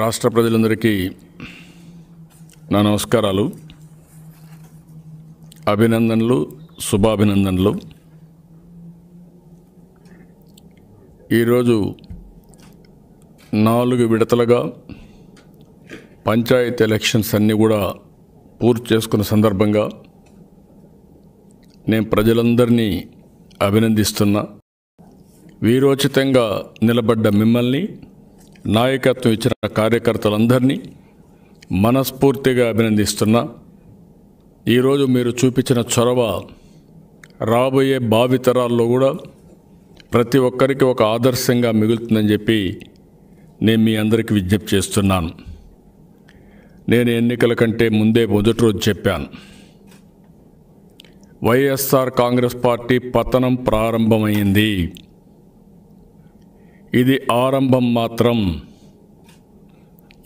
రాష్ట్ర ప్రజలందరికీ నా నమస్కారాలు అభినందనలు శుభాభినందనలు ఈరోజు నాలుగు విడతలుగా పంచాయతీ ఎలక్షన్స్ అన్నీ కూడా పూర్తి చేసుకున్న సందర్భంగా నేను ప్రజలందరినీ అభినందిస్తున్నా వీరోచితంగా నిలబడ్డ మిమ్మల్ని నాయకత్వం ఇచ్చిన కార్యకర్తలందరినీ మనస్ఫూర్తిగా అభినందిస్తున్నా ఈరోజు మీరు చూపించిన చొరవ రాబోయే భావితరాల్లో కూడా ప్రతి ఒక్కరికి ఒక ఆదర్శంగా మిగులుతుందని చెప్పి నేను మీ అందరికీ విజ్ఞప్తి చేస్తున్నాను నేను ఎన్నికల కంటే ముందే మొదటి రోజు చెప్పాను వైఎస్ఆర్ కాంగ్రెస్ పార్టీ పతనం ప్రారంభమైంది ఇది ఆరంభం మాత్రం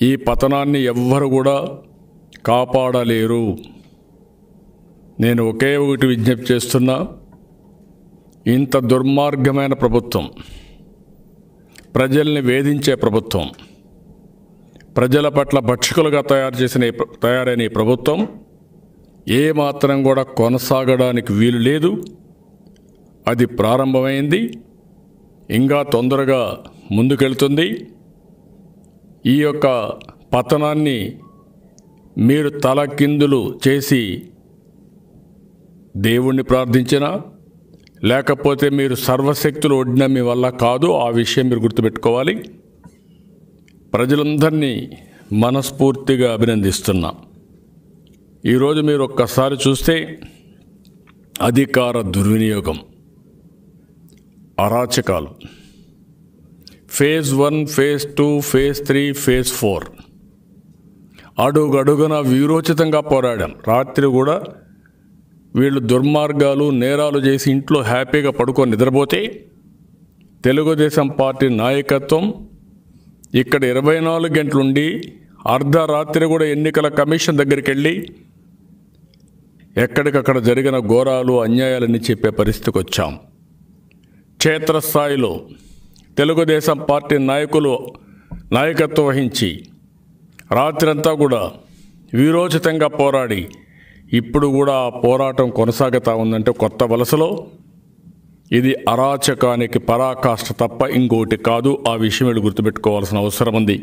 ఈ పతనాన్ని ఎవ్వరు కూడా కాపాడలేరు నేను ఒకే ఒకటి విజ్ఞప్తి చేస్తున్నా ఇంత దుర్మార్గమైన ప్రభుత్వం ప్రజల్ని వేధించే ప్రభుత్వం ప్రజల పట్ల భక్షకులుగా తయారు చేసిన తయారైన ఈ ప్రభుత్వం ఏమాత్రం కూడా కొనసాగడానికి వీలు లేదు అది ప్రారంభమైంది ఇంకా తొందరగా ముందుకెళ్తుంది ఈ యొక్క పతనాన్ని మీరు తలకిందులు చేసి దేవుణ్ణి ప్రార్థించినా లేకపోతే మీరు సర్వశక్తులు ఒడిన మీ వల్ల కాదు ఆ విషయం మీరు గుర్తుపెట్టుకోవాలి ప్రజలందరినీ మనస్ఫూర్తిగా అభినందిస్తున్నా ఈరోజు మీరు ఒక్కసారి చూస్తే అధికార దుర్వినియోగం అరాచకాలు phase one phase two phase three phase four అడుగడుగున వీరోచితంగా పోరాడాం రాత్రి కూడా వీళ్ళు దుర్మార్గాలు నేరాలు చేసి ఇంట్లో హ్యాపీగా పడుకొని నిద్రపోతే తెలుగుదేశం పార్టీ నాయకత్వం ఇక్కడ ఇరవై నాలుగు గంటలుండి అర్ధరాత్రి కూడా ఎన్నికల కమిషన్ దగ్గరికి వెళ్ళి ఎక్కడికక్కడ జరిగిన ఘోరాలు అన్యాయాలని చెప్పే పరిస్థితికి వచ్చాం క్షేత్రస్థాయిలో తెలుగుదేశం పార్టీ నాయకులు నాయకత్వం వహించి రాత్రంతా కూడా వీరోచితంగా పోరాడి ఇప్పుడు కూడా పోరాటం కొనసాగుతూ ఉందంటే కొత్త వలసలో ఇది అరాచకానికి పరాకాష్ట తప్ప ఇంకోటి కాదు ఆ విషయం వీళ్ళు గుర్తుపెట్టుకోవాల్సిన అవసరం ఉంది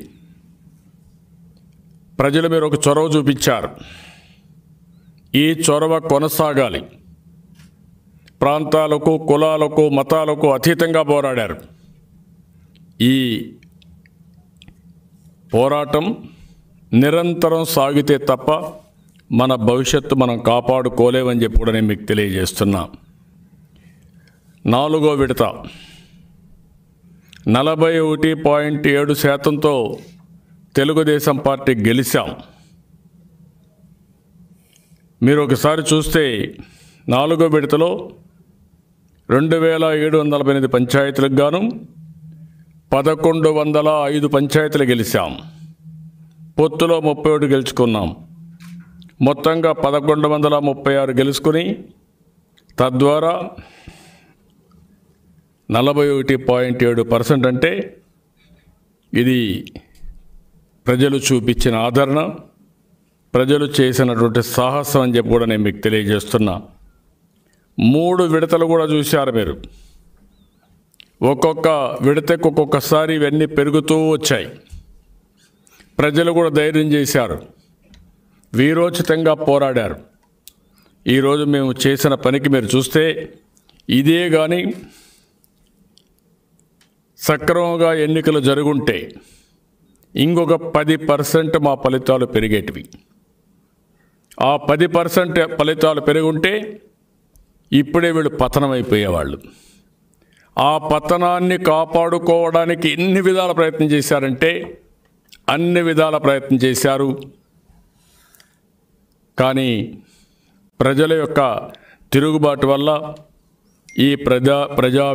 ప్రజల మీరు ఒక చొరవ చూపించారు ఈ చొరవ కొనసాగాలి ప్రాంతాలకు కులాలకు మతాలకు అతీతంగా పోరాడారు ఈ పోరాటం నిరంతరం సాగితే తప్ప మన భవిష్యత్తు మనం కాపాడుకోలేమని చెప్పి కూడా నేను మీకు తెలియజేస్తున్నా నాలుగో విడత నలభై ఒకటి పాయింట్ ఏడు శాతంతో తెలుగుదేశం పార్టీ గెలిచాం మీరు ఒకసారి చూస్తే నాలుగో విడతలో రెండు వేల ఏడు వందల ఎనిమిది పంచాయతీలకు గాను పదకొండు వందల ఐదు పంచాయతీలు గెలిచాం పొత్తులో ముప్పై ఒకటి గెలుచుకున్నాం మొత్తంగా పదకొండు వందల ముప్పై ఆరు గెలుచుకుని తద్వారా నలభై ఒకటి పాయింట్ ఏడు పర్సెంట్ అంటే ఇది ప్రజలు చూపించిన ఆదరణ ప్రజలు చేసినటువంటి సాహసం అని చెప్పి కూడా నేను మీకు తెలియజేస్తున్నా మూడు విడతలు కూడా చూశారు మీరు ఒక్కొక్క విడతకు ఒక్కొక్కసారి ఇవన్నీ పెరుగుతూ వచ్చాయి ప్రజలు కూడా ధైర్యం చేశారు వీరోచితంగా పోరాడారు ఈరోజు మేము చేసిన పనికి మీరు చూస్తే ఇదే కానీ సక్రమంగా ఎన్నికలు జరుగుంటే ఇంకొక పది పర్సెంట్ మా ఫలితాలు పెరిగేటివి ఆ పది పర్సెంట్ ఫలితాలు పెరుగుంటే ఇప్పుడే వీళ్ళు పతనమైపోయేవాళ్ళు ఆ పతనాన్ని కాపాడుకోవడానికి ఎన్ని విధాల ప్రయత్నం చేశారంటే అన్ని విధాల ప్రయత్నం చేశారు కానీ ప్రజల యొక్క తిరుగుబాటు వల్ల ఈ ప్రజా ప్రజా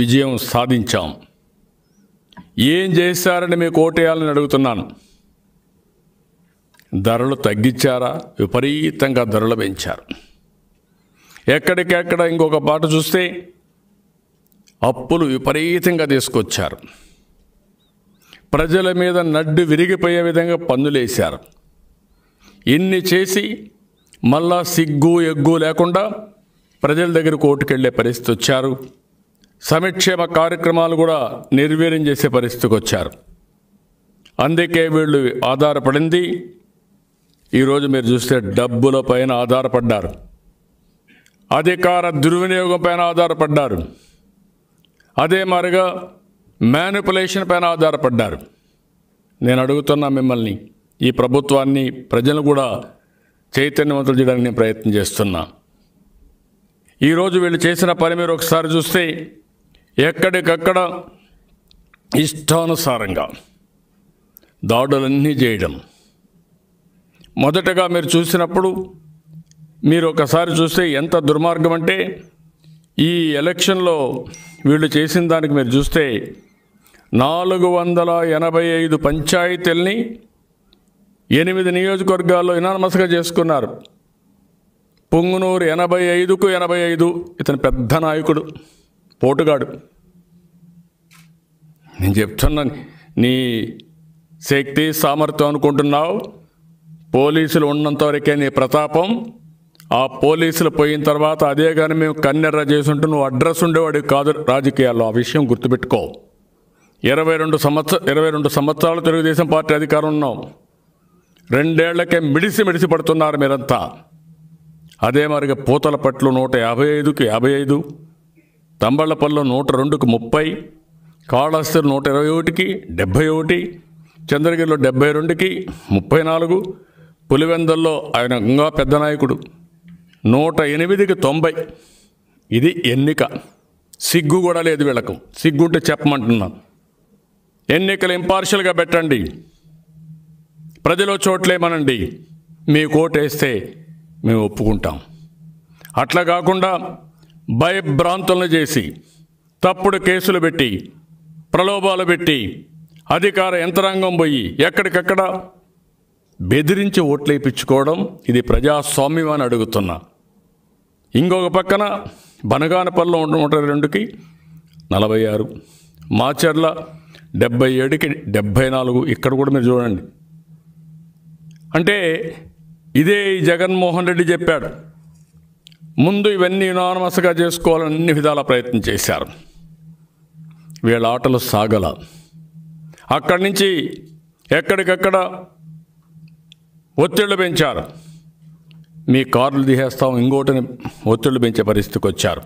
విజయం సాధించాం ఏం చేశారని మీకు ఓటేయాలని అడుగుతున్నాను ధరలు తగ్గించారా విపరీతంగా ధరలు పెంచారు ఎక్కడికెక్కడ ఇంకొక పాట చూస్తే అప్పులు విపరీతంగా తీసుకొచ్చారు ప్రజల మీద నడ్డు విరిగిపోయే విధంగా పన్నులేశారు ఇన్ని చేసి మళ్ళా సిగ్గు ఎగ్గు లేకుండా ప్రజల దగ్గర కోర్టుకెళ్లే పరిస్థితి వచ్చారు సంక్షేమ కార్యక్రమాలు కూడా నిర్వీర్యం చేసే పరిస్థితికి వచ్చారు అందుకే వీళ్ళు ఆధారపడింది ఈరోజు మీరు చూస్తే డబ్బుల పైన ఆధారపడ్డారు అధికార దుర్వినియోగం పైన ఆధారపడ్డారు అదే మరిగా మ్యానిపులేషన్ పైన ఆధారపడ్డారు నేను అడుగుతున్నా మిమ్మల్ని ఈ ప్రభుత్వాన్ని ప్రజలు కూడా చైతన్యవంతులు చేయడానికి నేను ప్రయత్నం చేస్తున్నా ఈరోజు వీళ్ళు చేసిన పని మీరు ఒకసారి చూస్తే ఎక్కడికక్కడ ఇష్టానుసారంగా దాడులన్నీ చేయడం మొదటగా మీరు చూసినప్పుడు మీరు ఒకసారి చూస్తే ఎంత దుర్మార్గం అంటే ఈ ఎలక్షన్లో వీళ్ళు చేసిన దానికి మీరు చూస్తే నాలుగు వందల ఎనభై ఐదు పంచాయతీల్ని ఎనిమిది నియోజకవర్గాల్లో ఇనానమస్గా చేసుకున్నారు పొంగునూరు ఎనభై ఐదుకు ఎనభై ఐదు ఇతను పెద్ద నాయకుడు పోటుగాడు నేను చెప్తున్నాను నీ శక్తి సామర్థ్యం అనుకుంటున్నావు పోలీసులు ఉన్నంతవరకే నీ ప్రతాపం ఆ పోలీసులు పోయిన తర్వాత అదే కానీ మేము కన్నెర్ర చేసుంటూ నువ్వు అడ్రస్ ఉండేవాడు కాదు రాజకీయాల్లో ఆ విషయం గుర్తుపెట్టుకో ఇరవై రెండు సంవత్సర ఇరవై రెండు సంవత్సరాలు తెలుగుదేశం పార్టీ అధికారం ఉన్నాం రెండేళ్లకే మిడిసి మిడిసి పడుతున్నారు మీరంతా అదే మరిగా పూతల పట్లు నూట యాభై ఐదుకి యాభై ఐదు తంబళ్ళపల్లిలో నూట రెండుకి ముప్పై కాళహస్తి నూట ఇరవై ఒకటికి డెబ్భై ఒకటి చంద్రగిరిలో డెబ్బై రెండుకి ముప్పై నాలుగు పులివెందల్లో ఆయన ఇంకా పెద్ద నాయకుడు నూట ఎనిమిదికి తొంభై ఇది ఎన్నిక సిగ్గు కూడా లేదు వీళ్ళకు సిగ్గుంటే చెప్పమంటున్నాను ఎన్నికలు ఇంపార్షల్గా పెట్టండి ప్రజలు చోట్లేమనండి మీ వేస్తే మేము ఒప్పుకుంటాం అట్లా కాకుండా భయభ్రాంతులను చేసి తప్పుడు కేసులు పెట్టి ప్రలోభాలు పెట్టి అధికార యంత్రాంగం పోయి ఎక్కడికక్కడ బెదిరించి ఓట్లేపించుకోవడం ఇది ప్రజాస్వామ్యం అని అడుగుతున్నా ఇంకొక పక్కన బనగానపల్లిలో నూట రెండుకి నలభై ఆరు మాచర్ల డెబ్బై ఏడుకి డెబ్బై నాలుగు ఇక్కడ కూడా మీరు చూడండి అంటే ఇదే జగన్మోహన్ రెడ్డి చెప్పాడు ముందు ఇవన్నీ నానమసగా చేసుకోవాలని అన్ని విధాల ప్రయత్నం చేశారు వీళ్ళ ఆటలు సాగల అక్కడి నుంచి ఎక్కడికక్కడ ఒత్తిళ్లు పెంచారు మీ కార్లు తీసేస్తాం ఇంకోటిని ఒత్తిళ్లు పెంచే పరిస్థితికి వచ్చారు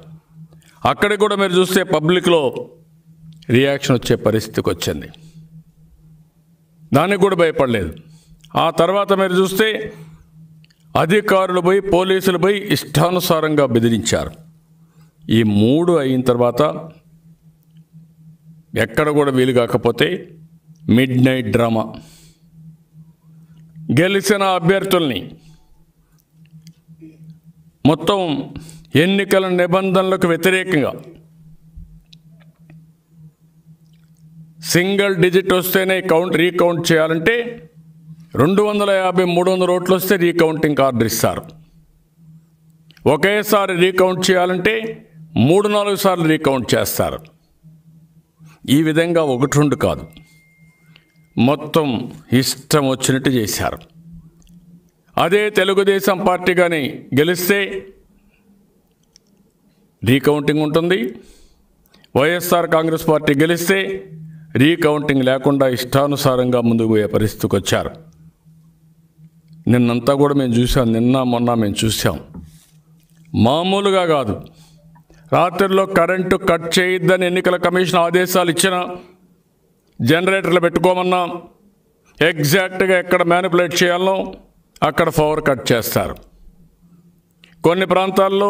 అక్కడ కూడా మీరు చూస్తే పబ్లిక్లో రియాక్షన్ వచ్చే పరిస్థితికి వచ్చింది దానికి కూడా భయపడలేదు ఆ తర్వాత మీరు చూస్తే అధికారులు పోయి పోలీసులు పోయి ఇష్టానుసారంగా బెదిరించారు ఈ మూడు అయిన తర్వాత ఎక్కడ కూడా వీలు కాకపోతే మిడ్ నైట్ డ్రామా గెలిచిన అభ్యర్థుల్ని మొత్తం ఎన్నికల నిబంధనలకు వ్యతిరేకంగా సింగిల్ డిజిట్ వస్తేనే కౌంట్ రీకౌంట్ చేయాలంటే రెండు వందల యాభై మూడు వందల ఓట్లు వస్తే రీకౌంటింగ్ కార్డు ఇస్తారు ఒకేసారి రీకౌంట్ చేయాలంటే మూడు నాలుగు సార్లు రీకౌంట్ చేస్తారు ఈ విధంగా ఒకటి రెండు కాదు మొత్తం ఇష్టం వచ్చినట్టు చేశారు అదే తెలుగుదేశం పార్టీ కానీ గెలిస్తే రీకౌంటింగ్ ఉంటుంది వైఎస్ఆర్ కాంగ్రెస్ పార్టీ గెలిస్తే రీకౌంటింగ్ లేకుండా ఇష్టానుసారంగా ముందుకు పోయే పరిస్థితికి వచ్చారు నిన్నంతా కూడా మేము చూసాం నిన్న మొన్న మేము చూసాం మామూలుగా కాదు రాత్రిలో కరెంటు కట్ చేయొద్దని ఎన్నికల కమిషన్ ఆదేశాలు ఇచ్చిన జనరేటర్లు పెట్టుకోమన్నాం ఎగ్జాక్ట్గా ఎక్కడ మ్యానిపులేట్ చేయాలనో అక్కడ పవర్ కట్ చేస్తారు కొన్ని ప్రాంతాల్లో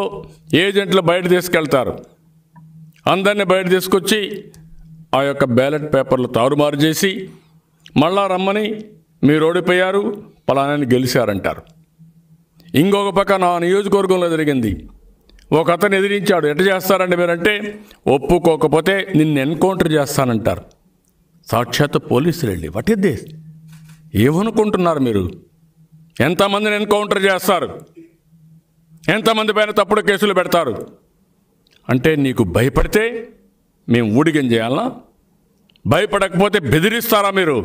ఏజెంట్లు బయట తీసుకెళ్తారు అందరినీ బయట తీసుకొచ్చి ఆ యొక్క బ్యాలెట్ పేపర్లు తారుమారు చేసి మళ్ళా రమ్మని మీరు ఓడిపోయారు పలానాన్ని గెలిచారంటారు ఇంకొక పక్క నా నియోజకవర్గంలో జరిగింది ఒక అతను ఎదిరించాడు ఎట్ట చేస్తారండి మీరంటే ఒప్పుకోకపోతే నిన్ను ఎన్కౌంటర్ చేస్తానంటారు సాక్షాత్ పోలీసులు వెళ్ళి వాట్ ఇస్ దేస్ ఏమనుకుంటున్నారు మీరు ఎంతమందిని ఎన్కౌంటర్ చేస్తారు ఎంతమంది పైన తప్పుడు కేసులు పెడతారు అంటే నీకు భయపడితే మేము ఊడిగం చేయాలా భయపడకపోతే బెదిరిస్తారా మీరు